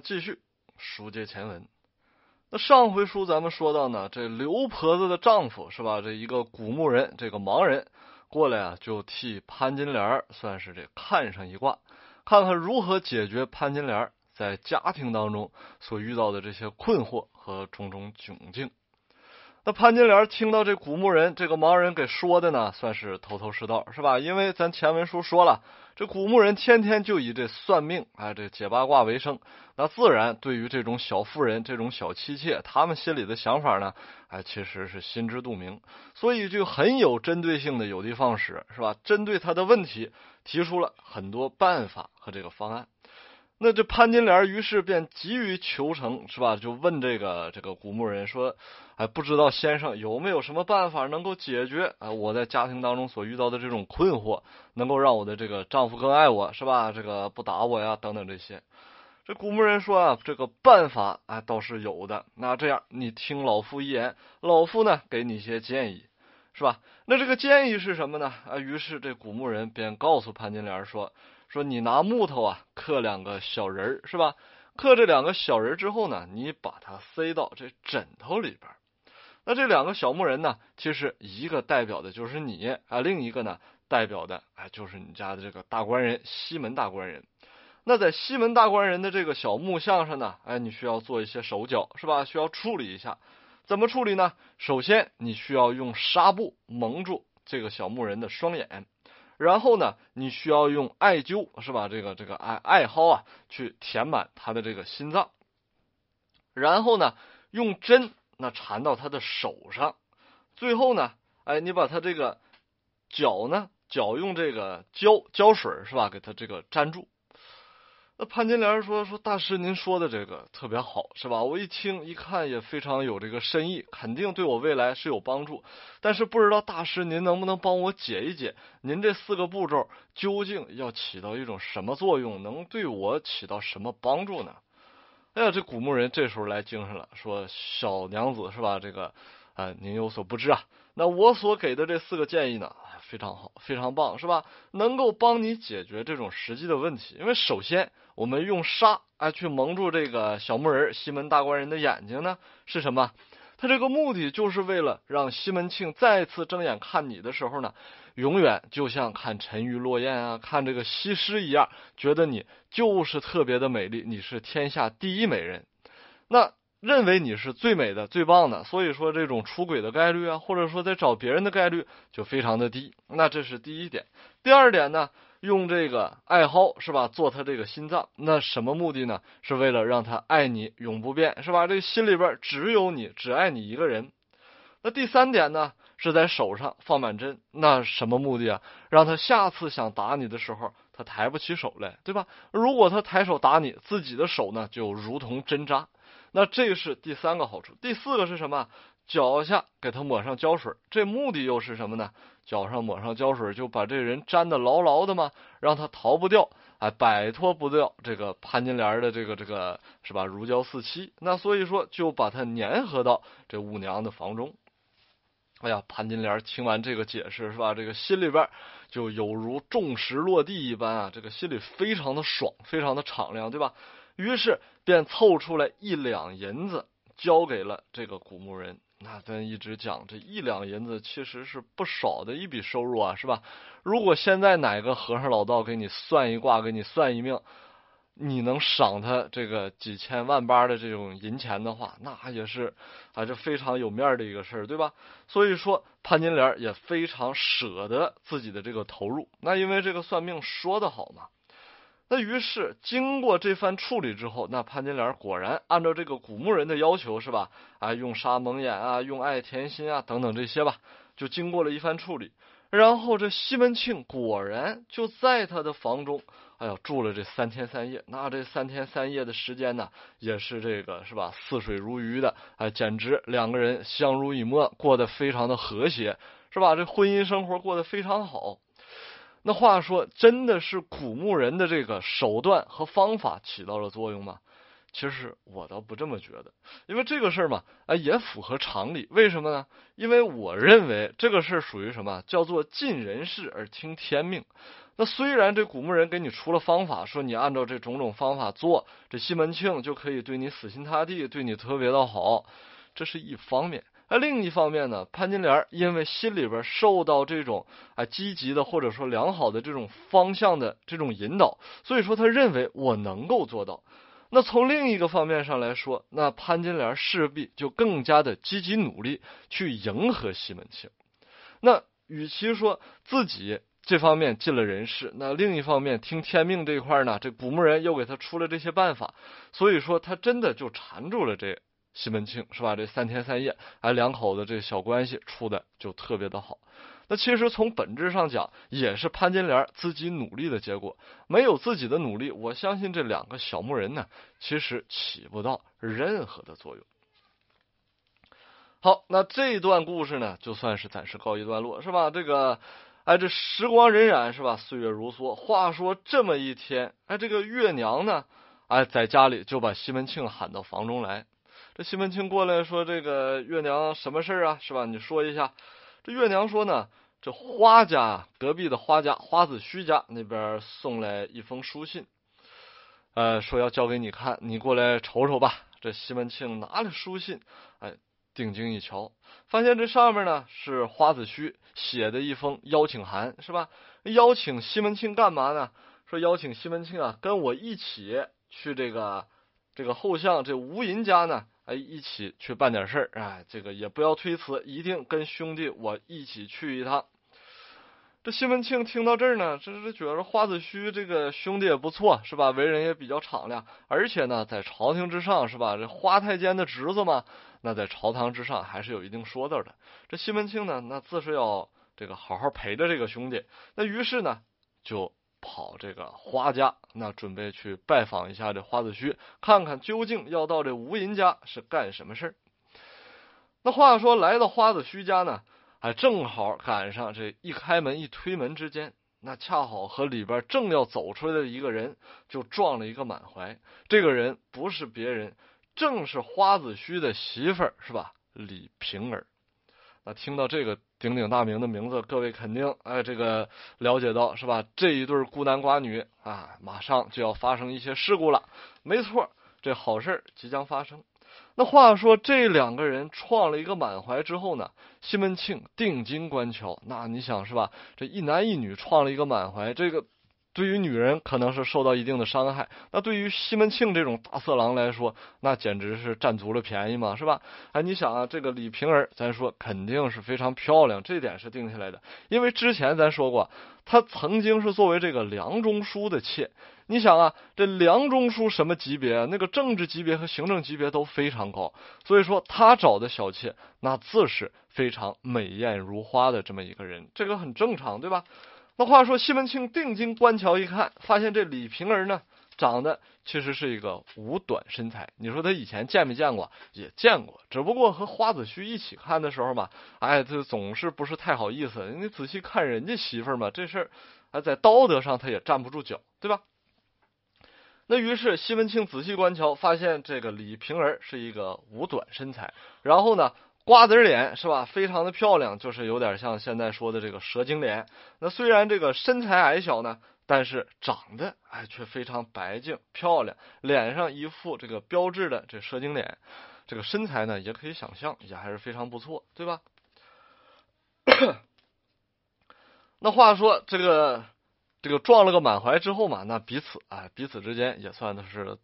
继续书接前文，那上回书咱们说到呢，这刘婆子的丈夫是吧？这一个古墓人，这个盲人过来啊，就替潘金莲算是这看上一卦，看看如何解决潘金莲在家庭当中所遇到的这些困惑和种种窘境。那潘金莲听到这古墓人这个盲人给说的呢，算是头头是道是吧？因为咱前文书说了。这古墓人天天就以这算命啊，这解八卦为生，那自然对于这种小妇人、这种小妻妾，他们心里的想法呢，哎，其实是心知肚明，所以就很有针对性的有的放矢，是吧？针对他的问题，提出了很多办法和这个方案。那这潘金莲于是便急于求成，是吧？就问这个这个古墓人说：“哎，不知道先生有没有什么办法能够解决啊？我在家庭当中所遇到的这种困惑，能够让我的这个丈夫更爱我，是吧？这个不打我呀，等等这些。”这古墓人说：“啊，这个办法啊倒是有的。那这样，你听老夫一言，老夫呢给你一些建议，是吧？那这个建议是什么呢？啊，于是这古墓人便告诉潘金莲说。”说你拿木头啊刻两个小人儿是吧？刻这两个小人儿之后呢，你把它塞到这枕头里边。那这两个小木人呢，其实一个代表的就是你啊，另一个呢代表的哎就是你家的这个大官人西门大官人。那在西门大官人的这个小木像上呢，哎你需要做一些手脚是吧？需要处理一下，怎么处理呢？首先你需要用纱布蒙住这个小木人的双眼。然后呢，你需要用艾灸是吧？这个这个艾艾蒿啊，去填满他的这个心脏。然后呢，用针那缠到他的手上。最后呢，哎，你把他这个脚呢，脚用这个胶胶水是吧，给他这个粘住。那潘金莲说说大师您说的这个特别好是吧？我一听一看也非常有这个深意，肯定对我未来是有帮助。但是不知道大师您能不能帮我解一解，您这四个步骤究竟要起到一种什么作用，能对我起到什么帮助呢？哎呀，这古墓人这时候来精神了，说小娘子是吧？这个啊，您有所不知啊。那我所给的这四个建议呢，非常好，非常棒，是吧？能够帮你解决这种实际的问题。因为首先，我们用沙哎去蒙住这个小木人西门大官人的眼睛呢，是什么？他这个目的就是为了让西门庆再次睁眼看你的时候呢，永远就像看沉鱼落雁啊，看这个西施一样，觉得你就是特别的美丽，你是天下第一美人。那。认为你是最美的、最棒的，所以说这种出轨的概率啊，或者说在找别人的概率就非常的低。那这是第一点。第二点呢，用这个爱好是吧，做他这个心脏，那什么目的呢？是为了让他爱你永不变是吧？这心里边只有你，只爱你一个人。那第三点呢，是在手上放满针，那什么目的啊？让他下次想打你的时候。他抬不起手来，对吧？如果他抬手打你，自己的手呢，就如同针扎。那这是第三个好处。第四个是什么？脚下给他抹上胶水，这目的又是什么呢？脚上抹上胶水，就把这人粘得牢牢的嘛，让他逃不掉，啊，摆脱不掉这个潘金莲的这个这个是吧？如胶似漆。那所以说，就把它粘合到这五娘的房中。哎呀，潘金莲听完这个解释是吧？这个心里边就有如重石落地一般啊，这个心里非常的爽，非常的敞亮，对吧？于是便凑出来一两银子交给了这个古墓人。那咱一直讲，这一两银子其实是不少的一笔收入啊，是吧？如果现在哪个和尚老道给你算一卦，给你算一命。你能赏他这个几千万八的这种银钱的话，那也是啊，这非常有面的一个事儿，对吧？所以说潘金莲也非常舍得自己的这个投入，那因为这个算命说的好嘛。那于是经过这番处理之后，那潘金莲果然按照这个古墓人的要求，是吧？啊，用纱蒙眼啊，用爱甜心啊，等等这些吧，就经过了一番处理。然后这西门庆果然就在他的房中，哎呦，住了这三天三夜。那这三天三夜的时间呢，也是这个是吧？似水如鱼的，哎，简直两个人相濡以沫，过得非常的和谐，是吧？这婚姻生活过得非常好。那话说，真的是古墓人的这个手段和方法起到了作用吗？其实我倒不这么觉得，因为这个事儿嘛，哎，也符合常理。为什么呢？因为我认为这个事儿属于什么，叫做尽人事而听天命。那虽然这古墓人给你出了方法，说你按照这种种方法做，这西门庆就可以对你死心塌地，对你特别的好，这是一方面。那另一方面呢，潘金莲因为心里边受到这种啊积极的或者说良好的这种方向的这种引导，所以说他认为我能够做到。那从另一个方面上来说，那潘金莲势必就更加的积极努力去迎合西门庆。那与其说自己这方面进了人事，那另一方面听天命这一块呢，这古墓人又给他出了这些办法，所以说他真的就缠住了这西门庆，是吧？这三天三夜，哎，两口子这小关系处的就特别的好。那其实从本质上讲，也是潘金莲自己努力的结果。没有自己的努力，我相信这两个小木人呢，其实起不到任何的作用。好，那这一段故事呢，就算是暂时告一段落，是吧？这个，哎，这时光荏苒，是吧？岁月如梭。话说这么一天，哎，这个月娘呢，哎，在家里就把西门庆喊到房中来。这西门庆过来说：“这个月娘，什么事儿啊？是吧？你说一下。”这月娘说呢，这花家隔壁的花家花子虚家那边送来一封书信，呃，说要交给你看，你过来瞅瞅吧。这西门庆拿了书信，哎，定睛一瞧，发现这上面呢是花子虚写的一封邀请函，是吧？邀请西门庆干嘛呢？说邀请西门庆啊，跟我一起去这个这个后巷这吴银家呢。哎，一起去办点事儿啊！这个也不要推辞，一定跟兄弟我一起去一趟。这西门庆听到这儿呢，这是觉得花子虚这个兄弟也不错，是吧？为人也比较敞亮，而且呢，在朝廷之上，是吧？这花太监的侄子嘛，那在朝堂之上还是有一定说道的。这西门庆呢，那自是要这个好好陪着这个兄弟。那于是呢，就。跑这个花家，那准备去拜访一下这花子虚，看看究竟要到这吴银家是干什么事儿。那话说，来到花子虚家呢，还正好赶上这一开门一推门之间，那恰好和里边正要走出来的一个人就撞了一个满怀。这个人不是别人，正是花子虚的媳妇儿，是吧？李平儿。那听到这个。鼎鼎大名的名字，各位肯定哎，这个了解到是吧？这一对孤男寡女啊，马上就要发生一些事故了。没错，这好事即将发生。那话说，这两个人撞了一个满怀之后呢？西门庆定睛观瞧，那你想是吧？这一男一女撞了一个满怀，这个。对于女人可能是受到一定的伤害，那对于西门庆这种大色狼来说，那简直是占足了便宜嘛，是吧？哎，你想啊，这个李瓶儿，咱说肯定是非常漂亮，这点是定下来的，因为之前咱说过，他曾经是作为这个梁中书的妾。你想啊，这梁中书什么级别？那个政治级别和行政级别都非常高，所以说他找的小妾那自是非常美艳如花的这么一个人，这个很正常，对吧？那话说，西门庆定睛观瞧一看，发现这李瓶儿呢，长得其实是一个五短身材。你说他以前见没见过？也见过，只不过和花子虚一起看的时候嘛，哎，这总是不是太好意思。你仔细看人家媳妇儿嘛，这事儿还在道德上他也站不住脚，对吧？那于是西门庆仔细观瞧，发现这个李瓶儿是一个五短身材。然后呢？瓜子脸是吧？非常的漂亮，就是有点像现在说的这个蛇精脸。那虽然这个身材矮小呢，但是长得哎却非常白净漂亮，脸上一副这个标志的这蛇精脸。这个身材呢也可以想象，也还是非常不错，对吧？那话说这个这个撞了个满怀之后嘛，那彼此哎彼此之间也算的是。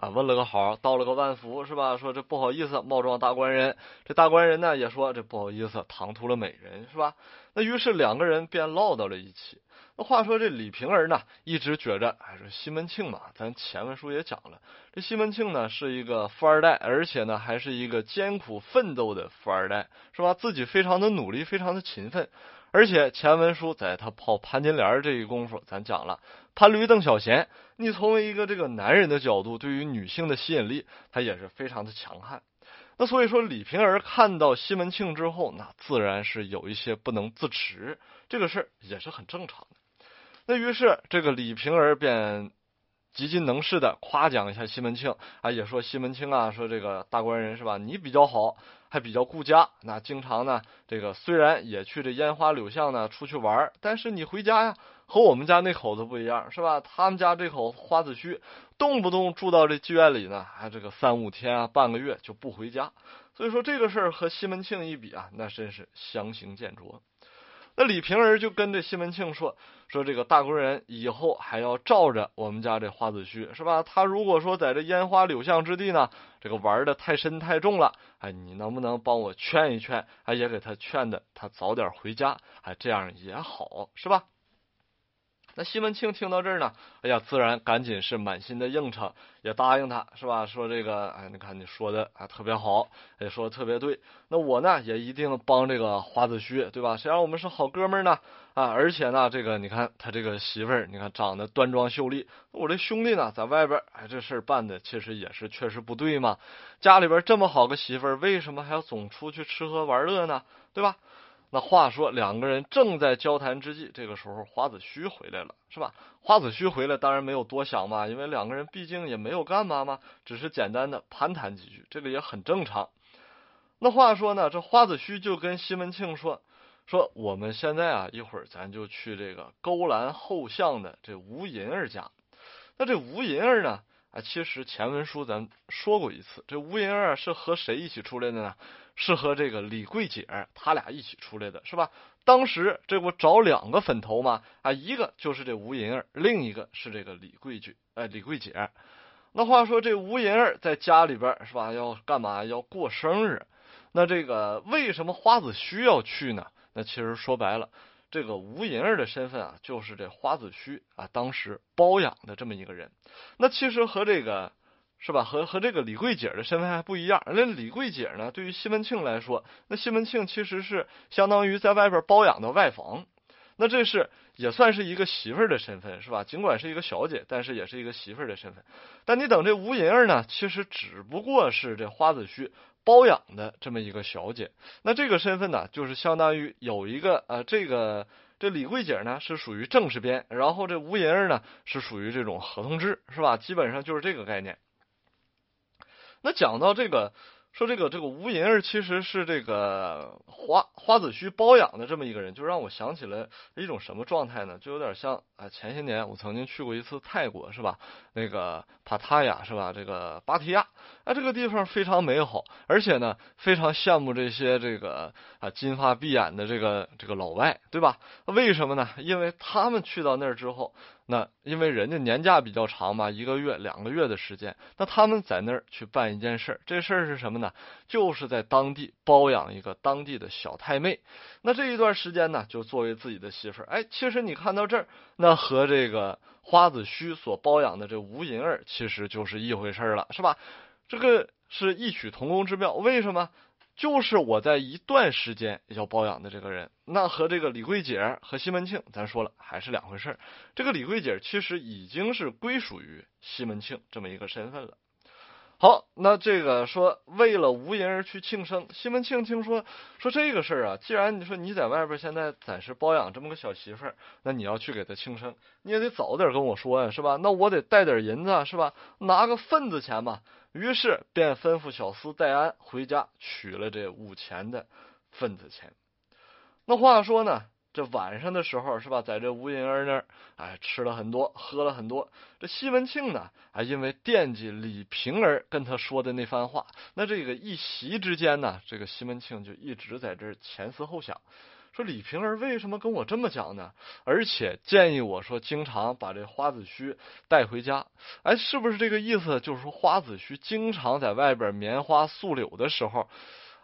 啊，问了个好，道了个万福，是吧？说这不好意思，冒撞大官人。这大官人呢，也说这不好意思，唐突了美人，是吧？那于是两个人便唠到了一起。那话说这李瓶儿呢，一直觉着，哎，说西门庆嘛，咱前文书也讲了，这西门庆呢是一个富二代，而且呢还是一个艰苦奋斗的富二代，是吧？自己非常的努力，非常的勤奋，而且前文书在他泡潘金莲这一功夫，咱讲了，潘驴邓小闲。你从一个这个男人的角度，对于女性的吸引力，他也是非常的强悍。那所以说，李瓶儿看到西门庆之后，那自然是有一些不能自持，这个事儿也是很正常的。那于是，这个李瓶儿便极尽能事的夸奖一下西门庆啊，也说西门庆啊，说这个大官人是吧？你比较好，还比较顾家，那经常呢，这个虽然也去这烟花柳巷呢出去玩但是你回家呀。和我们家那口子不一样，是吧？他们家这口花子胥动不动住到这妓院里呢，还这个三五天啊，半个月就不回家。所以说这个事儿和西门庆一比啊，那真是相形见绌。那李瓶儿就跟着西门庆说：“说这个大官人以后还要罩着我们家这花子胥，是吧？他如果说在这烟花柳巷之地呢，这个玩的太深太重了，哎，你能不能帮我劝一劝？哎，也给他劝的他早点回家，哎，这样也好，是吧？”那西门庆听到这儿呢，哎呀，自然赶紧是满心的应承，也答应他，是吧？说这个，哎，你看你说的啊，特别好，也说的特别对。那我呢，也一定帮这个花子虚，对吧？谁让我们是好哥们呢？啊，而且呢，这个你看他这个媳妇儿，你看长得端庄秀丽。我这兄弟呢，在外边，哎，这事儿办的确实也是确实不对嘛。家里边这么好个媳妇儿，为什么还要总出去吃喝玩乐呢？对吧？那话说，两个人正在交谈之际，这个时候花子虚回来了，是吧？花子虚回来当然没有多想嘛，因为两个人毕竟也没有干嘛嘛，只是简单的攀谈几句，这个也很正常。那话说呢，这花子虚就跟西门庆说：“说我们现在啊，一会儿咱就去这个勾栏后巷的这吴银儿家。那这吴银儿呢？”啊，其实前文书咱说过一次，这吴银儿是和谁一起出来的呢？是和这个李桂姐，他俩一起出来的，是吧？当时这不找两个粉头吗？啊，一个就是这吴银儿，另一个是这个李桂菊，哎，李桂姐。那话说这吴银儿在家里边是吧？要干嘛？要过生日。那这个为什么花子虚要去呢？那其实说白了。这个吴银儿的身份啊，就是这花子虚啊，当时包养的这么一个人。那其实和这个是吧，和和这个李桂姐的身份还不一样。那李桂姐呢，对于西门庆来说，那西门庆其实是相当于在外边包养的外房。那这是也算是一个媳妇儿的身份，是吧？尽管是一个小姐，但是也是一个媳妇儿的身份。但你等这吴银儿呢，其实只不过是这花子虚。包养的这么一个小姐，那这个身份呢，就是相当于有一个呃，这个这李桂姐呢是属于正式编，然后这吴银儿呢是属于这种合同制，是吧？基本上就是这个概念。那讲到这个。说这个这个吴银儿其实是这个花花子虚包养的这么一个人，就让我想起了一种什么状态呢？就有点像啊，前些年我曾经去过一次泰国，是吧？那个帕塔亚是吧？这个芭提雅啊，这个地方非常美好，而且呢非常羡慕这些这个啊金发碧眼的这个这个老外，对吧？为什么呢？因为他们去到那儿之后，那因为人家年假比较长嘛，一个月两个月的时间，那他们在那儿去办一件事儿，这事儿是什么？那就是在当地包养一个当地的小太妹，那这一段时间呢，就作为自己的媳妇儿。哎，其实你看到这儿，那和这个花子虚所包养的这吴银儿，其实就是一回事儿了，是吧？这个是异曲同工之妙。为什么？就是我在一段时间要包养的这个人，那和这个李桂姐和西门庆，咱说了还是两回事儿。这个李桂姐其实已经是归属于西门庆这么一个身份了。好，那这个说为了无银而去庆生，西门庆听说说这个事儿啊，既然你说你在外边现在暂时包养这么个小媳妇儿，那你要去给她庆生，你也得早点跟我说呀，是吧？那我得带点银子，是吧？拿个份子钱吧。于是便吩咐小厮戴安回家取了这五钱的份子钱。那话说呢？这晚上的时候是吧，在这吴银儿那儿，哎，吃了很多，喝了很多。这西门庆呢，还因为惦记李瓶儿跟他说的那番话，那这个一席之间呢，这个西门庆就一直在这前思后想，说李瓶儿为什么跟我这么讲呢？而且建议我说，经常把这花子虚带回家，哎，是不是这个意思？就是说花子虚经常在外边棉花素柳的时候，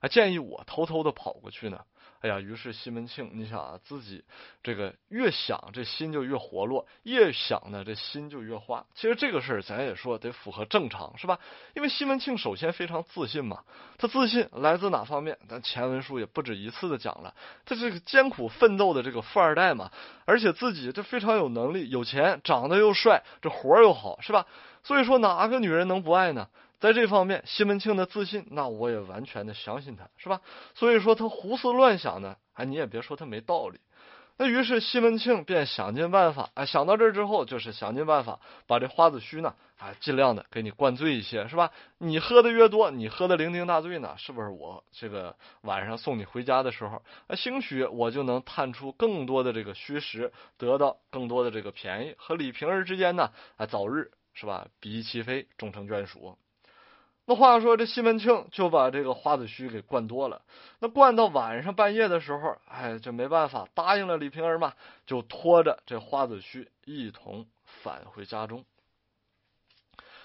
还建议我偷偷的跑过去呢？哎呀，于是西门庆，你想啊，自己这个越想这心就越活络，越想呢这心就越花。其实这个事儿咱也说得符合正常，是吧？因为西门庆首先非常自信嘛，他自信来自哪方面？咱前文书也不止一次的讲了，他这个艰苦奋斗的这个富二代嘛，而且自己这非常有能力、有钱，长得又帅，这活儿又好，是吧？所以说哪个女人能不爱呢？在这方面，西门庆的自信，那我也完全的相信他，是吧？所以说他胡思乱想呢，哎，你也别说他没道理。那于是西门庆便想尽办法，哎，想到这之后，就是想尽办法把这花子虚呢，啊，尽量的给你灌醉一些，是吧？你喝的越多，你喝的酩酊大醉呢，是不是？我这个晚上送你回家的时候，啊，兴许我就能探出更多的这个虚实，得到更多的这个便宜，和李瓶儿之间呢，啊，早日是吧？比翼齐飞，终成眷属。那话说，这西门庆就把这个花子虚给灌多了。那灌到晚上半夜的时候，哎，就没办法，答应了李瓶儿嘛，就拖着这花子虚一同返回家中。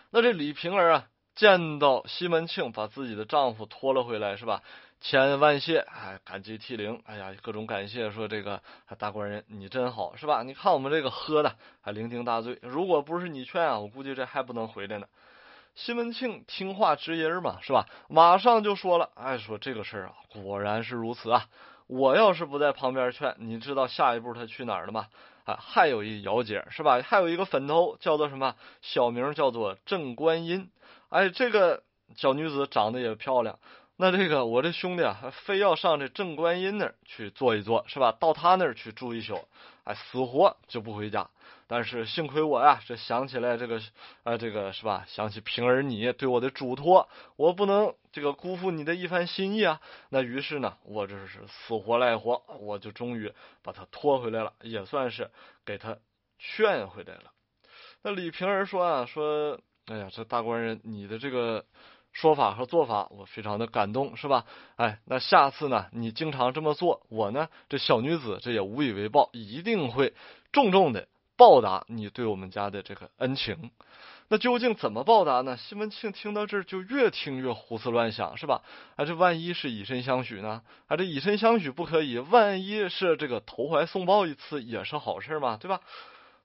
那这李瓶儿啊，见到西门庆把自己的丈夫拖了回来，是吧？千恩万谢，哎，感激涕零，哎呀，各种感谢，说这个大官人你真好，是吧？你看我们这个喝的还酩酊大醉，如果不是你劝啊，我估计这还不能回来呢。西门庆听话知音嘛，是吧？马上就说了，哎，说这个事儿啊，果然是如此啊！我要是不在旁边劝，你知道下一步他去哪儿了吗？啊，还有一姚姐是吧？还有一个粉头叫做什么？小名叫做郑观音。哎，这个小女子长得也漂亮。那这个我这兄弟啊，非要上这郑观音那儿去坐一坐，是吧？到他那儿去住一宿，哎，死活就不回家。但是幸亏我呀，这想起来这个啊，这个是吧？想起平儿你对我的嘱托，我不能这个辜负你的一番心意啊。那于是呢，我这是死活赖活，我就终于把他拖回来了，也算是给他劝回来了。那李平儿说啊，说，哎呀，这大官人，你的这个说法和做法，我非常的感动，是吧？哎，那下次呢，你经常这么做，我呢，这小女子这也无以为报，一定会重重的。报答你对我们家的这个恩情，那究竟怎么报答呢？西门庆听到这儿就越听越胡思乱想，是吧？啊，这万一是以身相许呢？啊，这以身相许不可以，万一是这个投怀送抱一次也是好事嘛，对吧？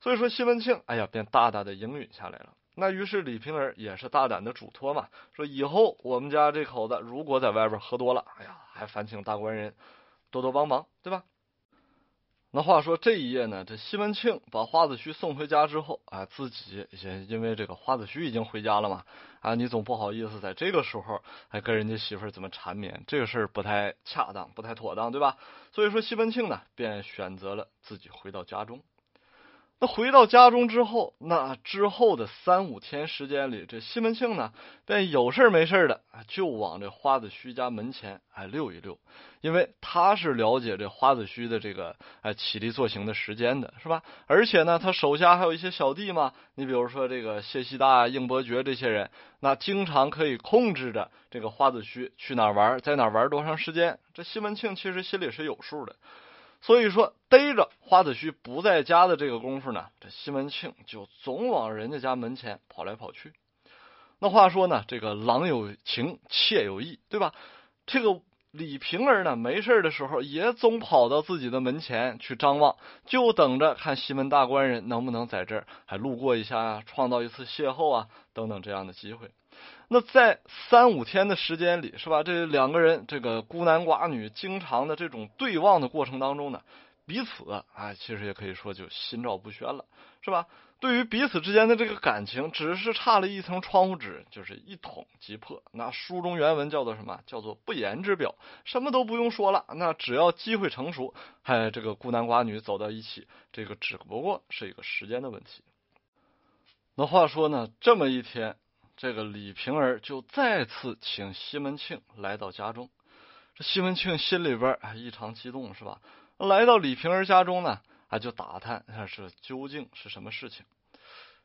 所以说西门庆，哎呀，便大大的应允下来了。那于是李瓶儿也是大胆的嘱托嘛，说以后我们家这口子如果在外边喝多了，哎呀，还烦请大官人多多帮忙，对吧？那话说这一夜呢？这西门庆把花子虚送回家之后啊，自己也因为这个花子虚已经回家了嘛啊，你总不好意思在这个时候还跟人家媳妇儿怎么缠绵，这个事儿不太恰当，不太妥当，对吧？所以说西门庆呢，便选择了自己回到家中。那回到家中之后，那之后的三五天时间里，这西门庆呢，但有事没事的，就往这花子虚家门前哎溜一溜，因为他是了解这花子虚的这个哎起立坐行的时间的，是吧？而且呢，他手下还有一些小弟嘛，你比如说这个谢希大、应伯爵这些人，那经常可以控制着这个花子虚去哪玩，在哪玩多长时间，这西门庆其实心里是有数的。所以说，逮着花子虚不在家的这个功夫呢，这西门庆就总往人家家门前跑来跑去。那话说呢，这个郎有情，妾有意，对吧？这个李瓶儿呢，没事的时候也总跑到自己的门前去张望，就等着看西门大官人能不能在这儿还路过一下，创造一次邂逅啊，等等这样的机会。那在三五天的时间里，是吧？这两个人，这个孤男寡女，经常的这种对望的过程当中呢，彼此啊，其实也可以说就心照不宣了，是吧？对于彼此之间的这个感情，只是差了一层窗户纸，就是一捅即破。那书中原文叫做什么？叫做不言之表，什么都不用说了。那只要机会成熟，哎，这个孤男寡女走到一起，这个只不过是一个时间的问题。那话说呢，这么一天。这个李瓶儿就再次请西门庆来到家中，这西门庆心里边异常激动，是吧？来到李瓶儿家中呢，啊，就打探是究竟是什么事情。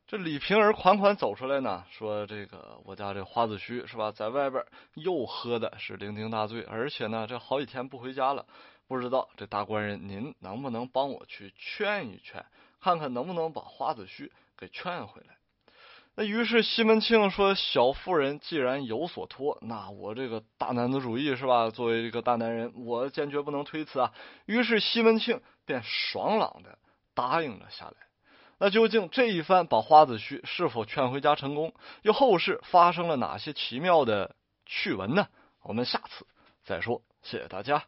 这李瓶儿款款走出来呢，说：“这个我家这花子虚是吧，在外边又喝的是酩酊大醉，而且呢，这好几天不回家了，不知道这大官人您能不能帮我去劝一劝，看看能不能把花子虚给劝回来。”那于是西门庆说：“小妇人既然有所托，那我这个大男子主义是吧？作为一个大男人，我坚决不能推辞啊！”于是西门庆便爽朗的答应了下来。那究竟这一番把花子虚是否劝回家成功？又后世发生了哪些奇妙的趣闻呢？我们下次再说。谢谢大家。